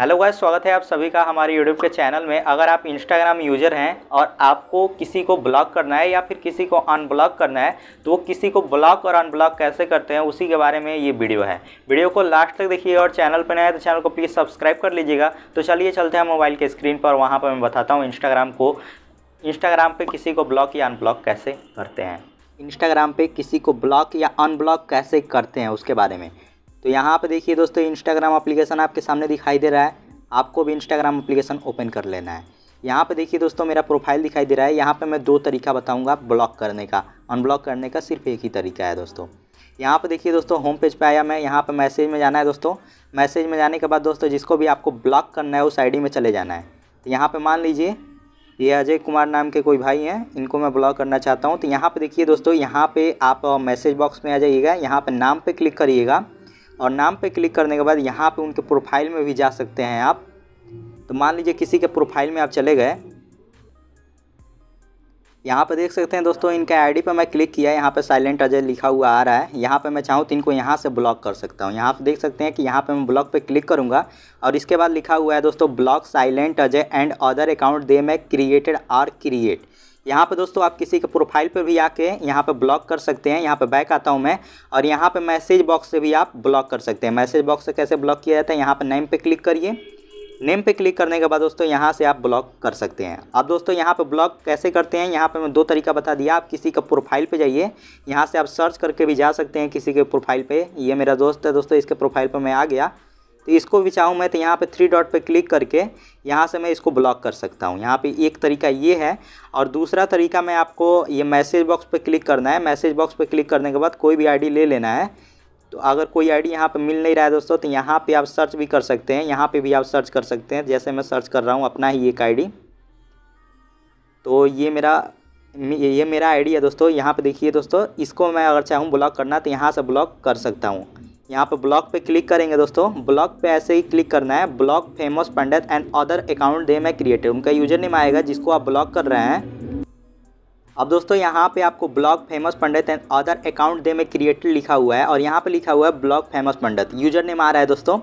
hello गाय स्वागत है आप सभी का हमारे यूट्यूब के चैनल में अगर आप इंस्टाग्राम यूज़र हैं और आपको किसी को ब्लॉक करना है या फिर किसी को अनब्लॉक करना है तो वो किसी को ब्लॉक और अनब्लॉक कैसे करते हैं उसी के बारे में ये वीडियो है वीडियो को लास्ट तक देखिए और चैनल पर नया तो चैनल को प्लीज़ सब्सक्राइब कर लीजिएगा तो चलिए चलते हैं मोबाइल के स्क्रीन पर वहाँ पर मैं बताता हूँ इंस्टाग्राम को इंस्टाग्राम पर किसी को ब्लॉक या अनब्लॉक कैसे करते हैं इंस्टाग्राम पर किसी को ब्लॉक या अनब्लॉक कैसे करते हैं उसके बारे में तो यहाँ पर देखिए दोस्तों इंस्टाग्राम अप्लीकेशन आपके सामने दिखाई दे रहा है आपको भी इंस्टाग्राम अप्लीकेशन ओपन कर लेना है यहाँ पे देखिए दोस्तों मेरा प्रोफाइल दिखाई दे रहा है यहाँ पे मैं दो तरीका बताऊँगा ब्लॉक करने का अनब्लॉक करने का सिर्फ एक ही तरीका है दोस्तों यहाँ पे देखिए दोस्तों होम पेज पे आया मैं यहाँ पे मैसेज में जाना है दोस्तों मैसेज में जाने के बाद दोस्तों जिसको भी आपको ब्लॉक करना है उस आई में चले जाना है तो यहाँ पर मान लीजिए ये अजय कुमार नाम के कोई भाई हैं इनको मैं ब्लॉक करना चाहता हूँ तो यहाँ पर देखिए दोस्तों यहाँ पर आप मैसेज बॉक्स में आ जाइएगा यहाँ पर नाम पर क्लिक करिएगा और नाम पे क्लिक करने के बाद यहाँ पे उनके प्रोफाइल में भी जा सकते हैं आप तो मान लीजिए किसी के प्रोफाइल में आप चले गए यहाँ पे देख सकते हैं दोस्तों इनके आईडी पे मैं क्लिक किया यहाँ पे साइलेंट अजय लिखा हुआ आ रहा है यहाँ पे मैं चाहूँ तो इनको यहाँ से ब्लॉक कर सकता हूँ यहाँ पे देख सकते हैं कि यहाँ पे मैं ब्लॉक पे क्लिक करूँगा और इसके बाद लिखा हुआ है दोस्तों blog silent Ajay and other account they may created are create यहाँ पे दोस्तों आप किसी के प्रोफाइल पे भी आके यहाँ पे ब्लॉक कर सकते हैं यहाँ पे बैक आता हूँ मैं और यहाँ पे मैसेज बॉक्स से भी आप ब्लॉक कर सकते हैं मैसेज बॉक्स से कैसे ब्लॉक किया जाता है यहाँ पे नेम पे क्लिक करिए नेम पे क्लिक करने के बाद दोस्तों यहाँ से आप ब्लॉक कर सकते हैं अब दोस्तों यहाँ पे ब्लॉक कैसे करते हैं यहाँ पे मैं दो तरीका बता दिया आप किसी का प्रोफाइल पे जाइए यहाँ से आप सर्च करके भी जा सकते हैं किसी के प्रोफाइल पे ये मेरा दोस्त है दोस्तों इसके प्रोफाइल पे मैं आ गया तो इसको भी चाहूँ मैं तो यहाँ पे थ्री डॉट पे क्लिक करके यहाँ से मैं इसको ब्लॉक कर सकता हूँ यहाँ पे एक तरीका ये है और दूसरा तरीका मैं आपको ये मैसेज बॉक्स पे क्लिक करना है मैसेज बॉक्स पे क्लिक करने के बाद कोई भी आईडी ले लेना है तो अगर कोई आईडी यहाँ पर मिल नहीं रहा है दोस्तों तो यहाँ पर आप सर्च भी कर सकते हैं यहाँ पर भी आप सर्च कर सकते हैं जैसे मैं सर्च कर रहा हूँ अपना ही एक आई तो ये मेरा ये मेरा आईडी है दोस्तों यहाँ पे देखिए दोस्तों इसको मैं अगर चाहूँ ब्लॉक करना तो यहाँ से ब्लॉक कर सकता हूँ यहाँ पर ब्लॉग पे क्लिक करेंगे दोस्तों ब्लॉग पे ऐसे ही क्लिक करना है blog famous Pandit and other account they may created उनका यूजर नेम आएगा जिसको आप ब्लॉक कर रहे हैं अब दोस्तों यहाँ पे आपको blog famous Pandit and other account they may created लिखा हुआ है और यहाँ पे लिखा हुआ है blog famous Pandit user name आ रहा है दोस्तों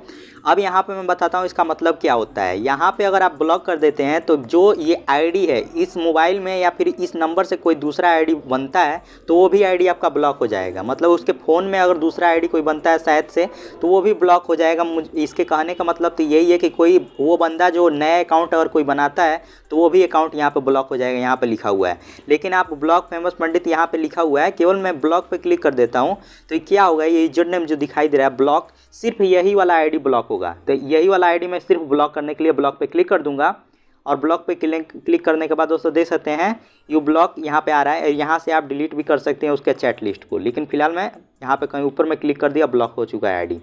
अब यहाँ पे मैं बताता हूँ इसका मतलब क्या होता है यहाँ पे अगर आप ब्लॉक कर देते हैं तो जो ये आईडी है इस मोबाइल में या फिर इस नंबर से कोई दूसरा आईडी बनता है तो वो भी आईडी आपका ब्लॉक हो जाएगा मतलब उसके फ़ोन में अगर दूसरा आईडी कोई बनता है शायद से तो वो भी ब्लॉक हो जाएगा इसके कहने का मतलब तो यही है कि कोई वो बंदा जो नया अकाउंट अगर कोई बनाता है तो वो भी अकाउंट यहाँ पर ब्लॉक हो जाएगा यहाँ पर लिखा हुआ है लेकिन आप ब्लॉग फेमस पंडित यहाँ पे लिखा हुआ है केवल मैं ब्लॉग पे क्लिक कर देता हूँ तो क्या होगा ये यूजर नेम जो दिखाई दे रहा है ब्लॉक सिर्फ यही वाला आईडी ब्लॉक होगा तो यही वाला आईडी मैं सिर्फ ब्लॉक करने के लिए ब्लॉक पे क्लिक कर दूंगा और ब्लॉक पे क्लिक क्लिक करने के बाद दोस्तों देख सकते हैं यू ब्लॉक यहाँ पर आ रहा है यहाँ से आप डिलीट भी कर सकते हैं उसके चैट लिस्ट को लेकिन फिलहाल मैं यहाँ पर कहीं ऊपर में क्लिक कर दिया ब्लॉक हो चुका है आई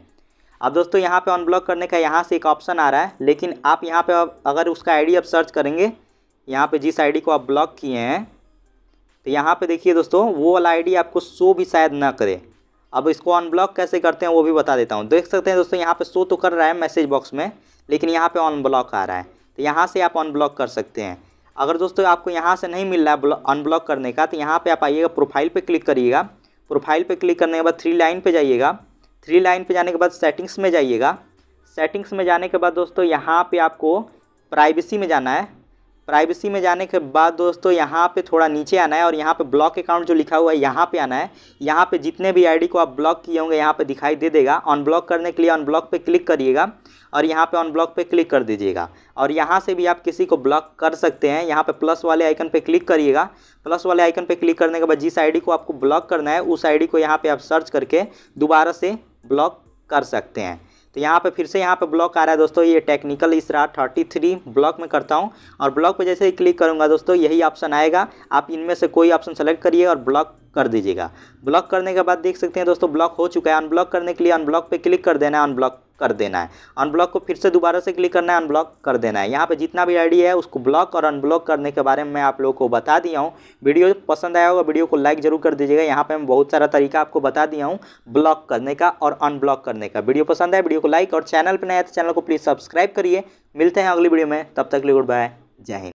अब दोस्तों यहाँ पर अनब्लॉक करने का यहाँ से एक ऑप्शन आ रहा है लेकिन आप यहाँ पर अगर उसका आई डी सर्च करेंगे यहाँ पे जिस आईडी को आप ब्लॉक किए हैं तो यहाँ पे देखिए दोस्तों वो वाला आईडी आपको शो भी शायद ना करे अब इसको अनब्लॉक कैसे करते हैं वो भी बता देता हूँ देख सकते हैं दोस्तों यहाँ पे शो तो कर रहा है मैसेज बॉक्स में लेकिन यहाँ पे अनब्लॉक आ रहा है तो यहाँ से आप अनब्लॉक कर सकते हैं अगर दोस्तों आपको यहाँ से नहीं मिल रहा है अनब्लॉक करने का तो यहाँ पर आप आइएगा प्रोफाइल पर क्लिक करिएगा प्रोफाइल पर क्लिक करने के बाद थ्री लाइन पर जाइएगा थ्री लाइन पे जाने के बाद सेटिंग्स में जाइएगा सेटिंग्स में जाने के बाद दोस्तों यहाँ पे आपको प्राइवेसी में जाना है प्राइवेसी में जाने के बाद दोस्तों यहाँ पे थोड़ा नीचे आना है और यहाँ पे ब्लॉक अकाउंट जो लिखा हुआ है यहाँ पे आना है यहाँ पे जितने भी आईडी को आप ब्लॉक किए होंगे यहाँ पे दिखाई दे देगा अनब्लॉक करने के लिए अनब्लॉक पे क्लिक करिएगा और यहाँ पे अनब्लॉक पे क्लिक कर दीजिएगा और यहाँ से भी आप किसी को ब्लॉक कर सकते हैं यहाँ पर प्लस वाले आइकन पर क्लिक करिएगा प्लस वाले आइकन पर क्लिक करने के बाद जिस आई को आपको ब्लॉक करना है उस आई को यहाँ पर आप सर्च करके दोबारा से ब्लॉक कर सकते हैं तो यहाँ पे फिर से यहाँ पे ब्लॉक आ रहा है दोस्तों ये टेक्निकल इस रहा थर्टी थ्री ब्लॉक में करता हूँ और ब्लॉक पे जैसे ही क्लिक करूँगा दोस्तों यही ऑप्शन आएगा आप इनमें से कोई ऑप्शन सेलेक्ट करिए और ब्लॉक कर दीजिएगा ब्लॉक करने के बाद देख सकते हैं दोस्तों ब्लॉक हो चुका है अनब्लॉक करने के लिए अनब्लॉक पे क्लिक कर देना है अनब्लॉक कर देना है अनब्लॉक को फिर से दोबारा से क्लिक करना है अनब्लॉक कर देना है यहाँ पे जितना भी आईडी है उसको ब्लॉक और अनब्लॉक करने के बारे में मैं आप लोगों को बता दिया हूँ वीडियो पसंद आया होगा वीडियो को लाइक जरूर कर दीजिएगा यहाँ पे मैं बहुत सारा तरीका आपको बता दिया हूँ ब्लॉक करने का और अनब्लॉक करने का वीडियो पसंद आया वीडियो को लाइक और चैनल पर नया तो चैनल को प्लीज़ सब्सक्राइब करिए मिलते हैं अगली वीडियो में तब तक लिए गुड बाय जय हिंद